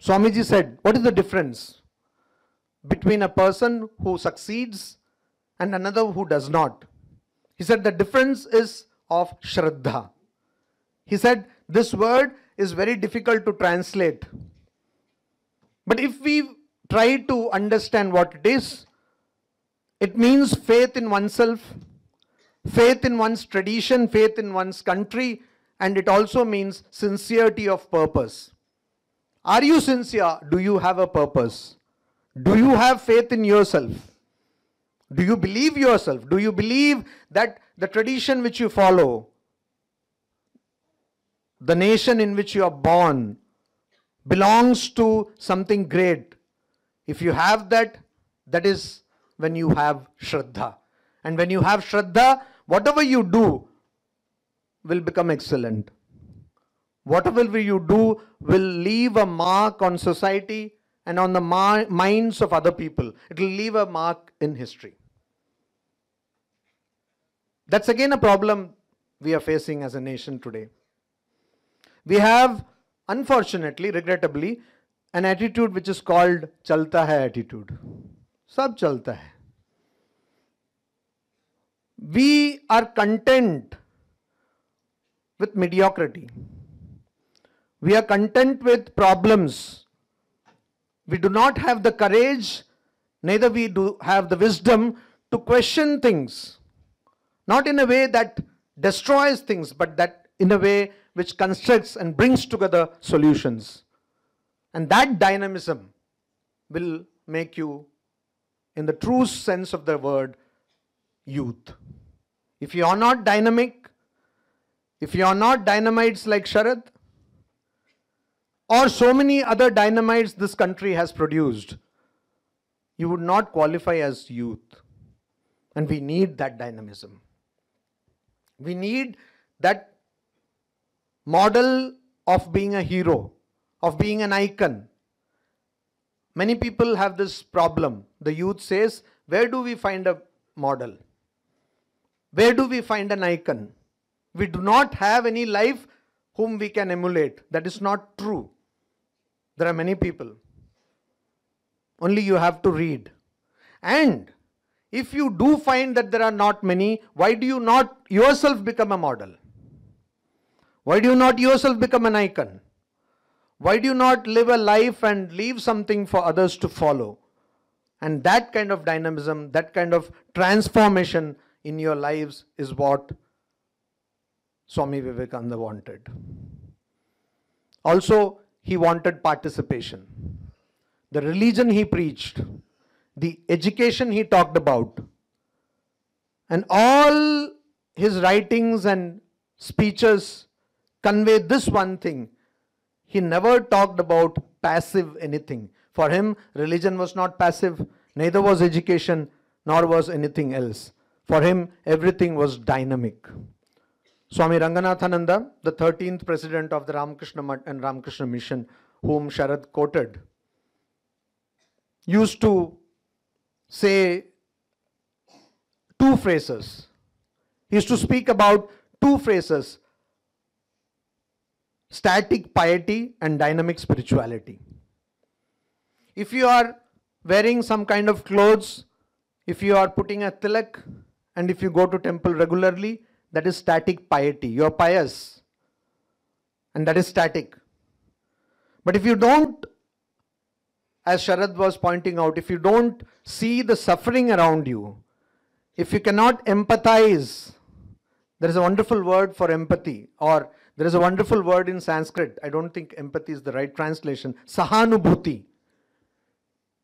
Swamiji said, what is the difference between a person who succeeds and another who does not? He said the difference is of Shraddha. He said this word is very difficult to translate. But if we try to understand what it is, it means faith in oneself, faith in one's tradition, faith in one's country, and it also means sincerity of purpose. Are you sincere? Do you have a purpose? Do you have faith in yourself? Do you believe yourself? Do you believe that the tradition which you follow, the nation in which you are born, belongs to something great? If you have that, that is when you have Shraddha. And when you have Shraddha, whatever you do will become excellent whatever you do will leave a mark on society and on the minds of other people. It will leave a mark in history. That's again a problem we are facing as a nation today. We have, unfortunately, regrettably, an attitude which is called chalta hai attitude. Sab chalta hai. We are content with mediocrity. We are content with problems. We do not have the courage, neither we do have the wisdom to question things. Not in a way that destroys things, but that in a way which constructs and brings together solutions. And that dynamism will make you, in the true sense of the word, youth. If you are not dynamic, if you are not dynamites like Sharad, or so many other dynamites this country has produced, you would not qualify as youth. And we need that dynamism. We need that model of being a hero, of being an icon. Many people have this problem. The youth says, where do we find a model? Where do we find an icon? We do not have any life whom we can emulate. That is not true. There are many people. Only you have to read. And if you do find that there are not many, why do you not yourself become a model? Why do you not yourself become an icon? Why do you not live a life and leave something for others to follow? And that kind of dynamism, that kind of transformation in your lives is what Swami Vivekananda wanted. Also, he wanted participation. The religion he preached, the education he talked about, and all his writings and speeches convey this one thing. He never talked about passive anything. For him, religion was not passive, neither was education, nor was anything else. For him, everything was dynamic. Swami Ranganathananda, the 13th president of the Ramakrishna and Ramakrishna Mission, whom Sharad quoted, used to say two phrases. He used to speak about two phrases static piety and dynamic spirituality. If you are wearing some kind of clothes, if you are putting a tilak, and if you go to temple regularly, that is static piety. You are pious, and that is static. But if you don't, as Sharad was pointing out, if you don't see the suffering around you, if you cannot empathize, there is a wonderful word for empathy, or there is a wonderful word in Sanskrit. I don't think empathy is the right translation. Sahanubhuti.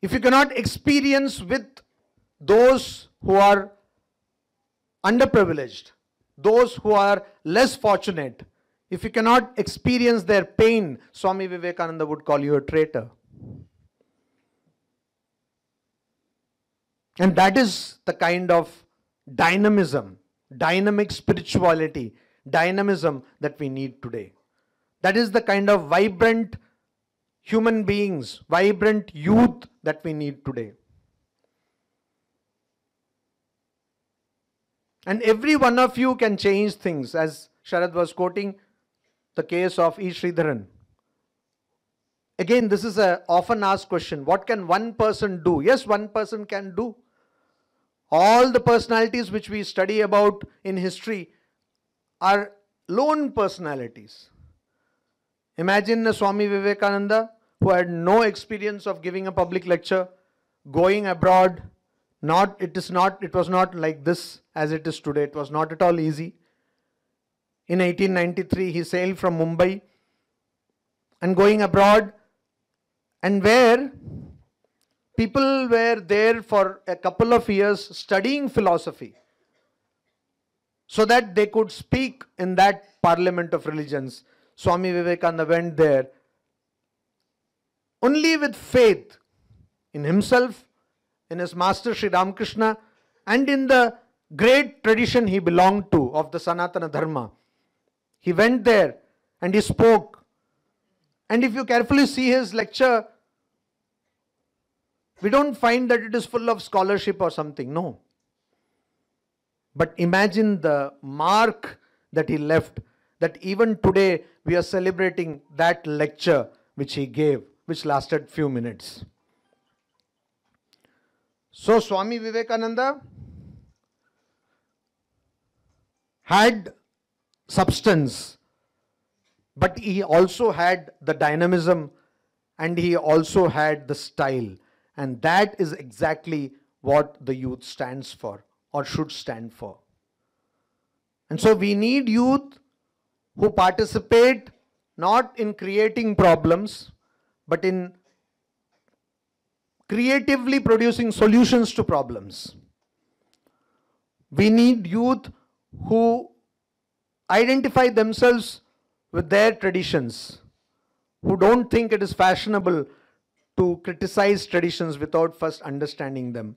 If you cannot experience with those who are underprivileged, those who are less fortunate, if you cannot experience their pain, Swami Vivekananda would call you a traitor. And that is the kind of dynamism, dynamic spirituality, dynamism that we need today. That is the kind of vibrant human beings, vibrant youth that we need today. And every one of you can change things, as Sharad was quoting the case of E. Sridharan. Again, this is an often asked question. What can one person do? Yes, one person can do. All the personalities which we study about in history are lone personalities. Imagine a Swami Vivekananda who had no experience of giving a public lecture, going abroad, not it is not it was not like this as it is today it was not at all easy in 1893 he sailed from mumbai and going abroad and where people were there for a couple of years studying philosophy so that they could speak in that parliament of religions swami vivekananda went there only with faith in himself in his master Sri Ramakrishna and in the great tradition he belonged to of the Sanatana Dharma. He went there and he spoke. And if you carefully see his lecture, we don't find that it is full of scholarship or something. No. But imagine the mark that he left, that even today we are celebrating that lecture which he gave, which lasted few minutes. So Swami Vivekananda had substance, but he also had the dynamism and he also had the style. And that is exactly what the youth stands for or should stand for. And so we need youth who participate not in creating problems, but in creatively producing solutions to problems. We need youth who identify themselves with their traditions, who don't think it is fashionable to criticize traditions without first understanding them.